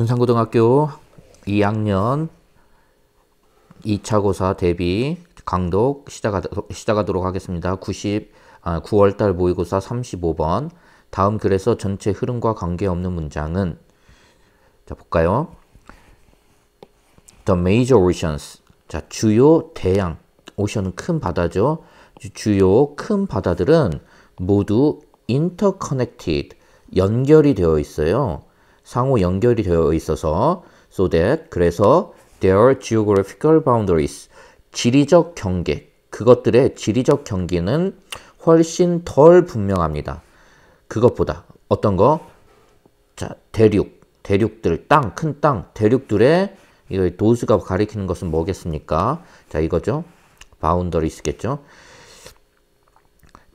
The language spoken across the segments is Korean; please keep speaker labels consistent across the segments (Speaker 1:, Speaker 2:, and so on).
Speaker 1: 군산고등학교 2학년 2차 고사 대비 강독 시작하, 시작하도록 하겠습니다. 90, 아, 9월달 모의고사 35번 다음 글에서 전체 흐름과 관계없는 문장은 자 볼까요? The major oceans 자 주요 대양 오션은 큰 바다죠. 주요 큰 바다들은 모두 interconnected 연결이 되어 있어요. 상호 연결이 되어 있어서 so that 그래서 their geographical boundaries 지리적 경계 그것들의 지리적 경계는 훨씬 덜 분명합니다. 그것보다 어떤 거? 자, 대륙, 대륙들, 땅, 큰 땅, 대륙들의 이 도수가 가리키는 것은 뭐겠습니까? 자, 이거죠. 바운더리스겠죠.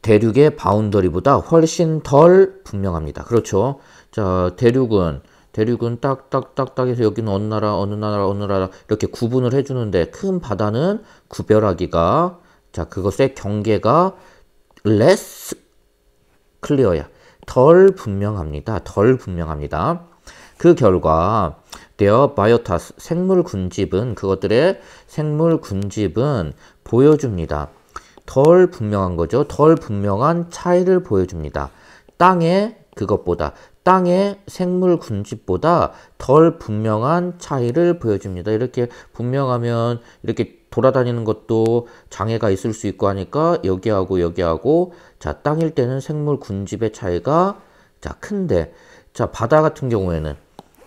Speaker 1: 대륙의 바운더리보다 훨씬 덜 분명합니다. 그렇죠. 자, 대륙은 대륙은 딱딱딱딱 해서 여기는 어느 나라 어느 나라 어느 나라 이렇게 구분을 해주는데 큰 바다는 구별하기가 자 그것의 경계가 less clear야 덜 분명합니다 덜 분명합니다 그 결과 t 어 바이오타스 생물 군집은 그것들의 생물 군집은 보여줍니다 덜 분명한 거죠 덜 분명한 차이를 보여줍니다 땅에 그것보다 땅의 생물 군집보다 덜 분명한 차이를 보여줍니다. 이렇게 분명하면 이렇게 돌아다니는 것도 장애가 있을 수 있고 하니까 여기하고 여기하고 자 땅일 때는 생물 군집의 차이가 자 큰데 자 바다 같은 경우에는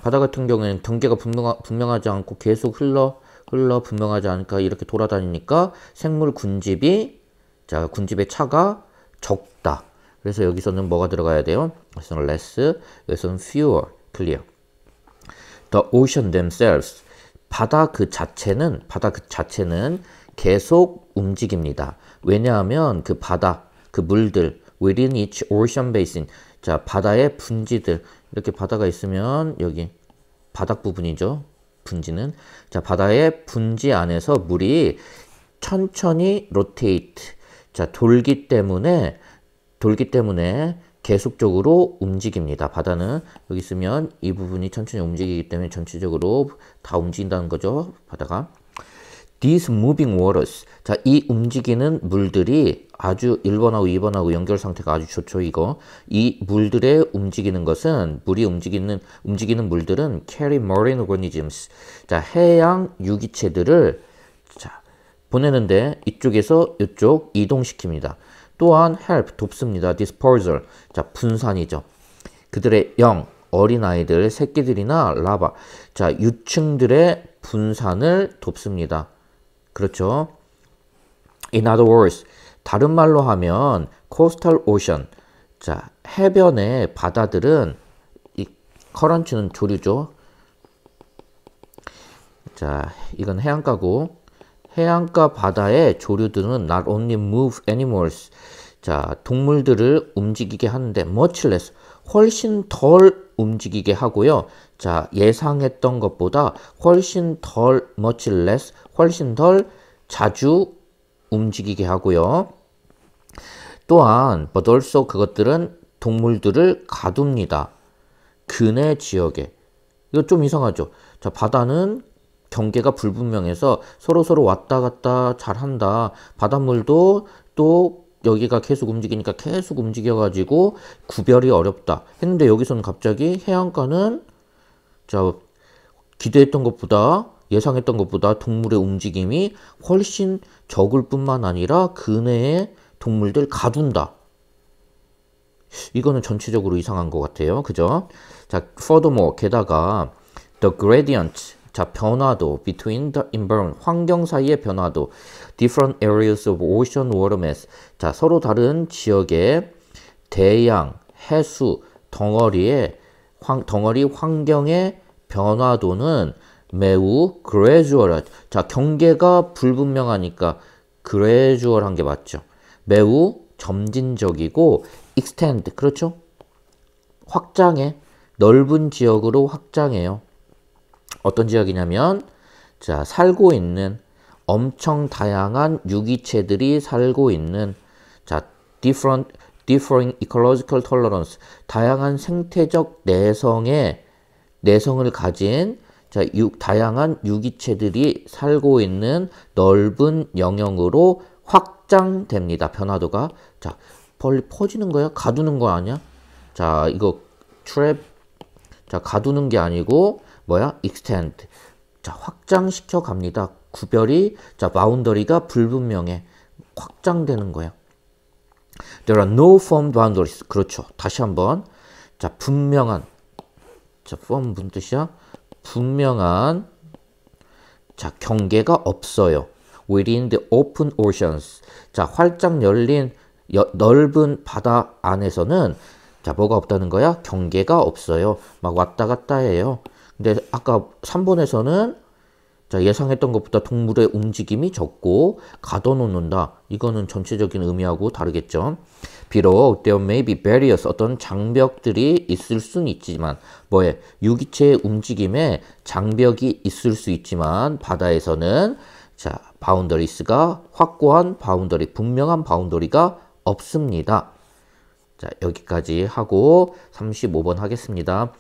Speaker 1: 바다 같은 경우에는 경계가 분명하, 지 않고 계속 흘러 흘러 분명하지 않으니까 이렇게 돌아다니니까 생물 군집이 자 군집의 차가 적다 그래서 여기서는 뭐가 들어가야 돼요? 여기서는 less, 여기서는 fewer, clear. The ocean themselves. 바다 그 자체는, 바다 그 자체는 계속 움직입니다. 왜냐하면 그 바다, 그 물들, within each ocean basin. 자, 바다의 분지들. 이렇게 바다가 있으면 여기 바닥 부분이죠. 분지는. 자, 바다의 분지 안에서 물이 천천히 로테이트. 자, 돌기 때문에 돌기 때문에 계속적으로 움직입니다. 바다는 여기 있으면 이 부분이 천천히 움직이기 때문에 전체적으로 다 움직인다는 거죠. 바다가. These moving waters. 자, 이 움직이는 물들이 아주 1번하고 2번하고 연결 상태가 아주 좋죠, 이거. 이 물들의 움직이는 것은, 물이 움직이는, 움직이는 물들은 carry marine organisms. 자, 해양 유기체들을, 자, 보내는데 이쪽에서 이쪽 이동시킵니다. 또한 help 돕습니다. d i s p e s a l 자 분산이죠. 그들의 영 어린아이들 새끼들이나 라바 자 유충들의 분산을 돕습니다. 그렇죠? In other words 다른 말로 하면 coastal ocean 자 해변의 바다들은 이 커런치는 조류죠. 자 이건 해안가고 해안가 바다의 조류들은 not only move animals 자 동물들을 움직이게 하는데 much less 훨씬 덜 움직이게 하고요. 자 예상했던 것보다 훨씬 덜 much less 훨씬 덜 자주 움직이게 하고요. 또한 but also 그것들은 동물들을 가둡니다. 근해 지역에 이거 좀 이상하죠. 자 바다는 경계가 불분명해서 서로서로 왔다 갔다 잘한다. 바닷물도 또 여기가 계속 움직이니까 계속 움직여가지고 구별이 어렵다. 했는데 여기서는 갑자기 해안가는 자 기대했던 것보다 예상했던 것보다 동물의 움직임이 훨씬 적을 뿐만 아니라 근해에 동물들 가둔다. 이거는 전체적으로 이상한 것 같아요. 그죠? 자, furthermore, 게다가 the gradient, 자, 변화도 between the environment 환경 사이의 변화도 different areas of ocean water mass 자, 서로 다른 지역의 대양, 해수, 덩어리의 황, 덩어리 환경의 변화도는 매우 gradual 자, 경계가 불분명하니까 gradual한 게 맞죠. 매우 점진적이고 extend 그렇죠? 확장해 넓은 지역으로 확장해요. 어떤 지역이냐면 자 살고 있는 엄청 다양한 유기체들이 살고 있는 자 different differing ecological tolerance 다양한 생태적 내성의 내성을 가진 자, 유, 다양한 유기체들이 살고 있는 넓은 영역으로 확장됩니다. 변화도가 자 벌리 퍼지는 거야? 가두는 거 아니야? 자 이거 트랩 자 가두는 게 아니고 뭐야? extend. 자, 확장시켜 갑니다. 구별이 자, 바운더리가 불분명해. 확장되는 거예 There are no firm boundaries. 그렇죠. 다시 한번. 자, 분명한 자, firm 무슨 뜻이야? 분명한 자, 경계가 없어요. within the open oceans. 자, 활짝 열린 여, 넓은 바다 안에서는 자, 뭐가 없다는 거야? 경계가 없어요. 막 왔다 갔다 해요. 근데 아까 3번에서는 자, 예상했던 것보다 동물의 움직임이 적고 가둬놓는다. 이거는 전체적인 의미하고 다르겠죠. 비록 there may be barriers, 어떤 장벽들이 있을 수는 있지만 뭐에 유기체의 움직임에 장벽이 있을 수 있지만 바다에서는 자, 바운더리스가 확고한 바운더리, 분명한 바운더리가 없습니다. 자, 여기까지 하고 35번 하겠습니다.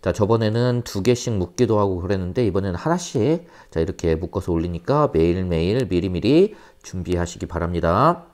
Speaker 1: 자, 저번에는 두 개씩 묶기도 하고 그랬는데 이번에는 하나씩 자, 이렇게 묶어서 올리니까 매일매일 미리미리 준비하시기 바랍니다.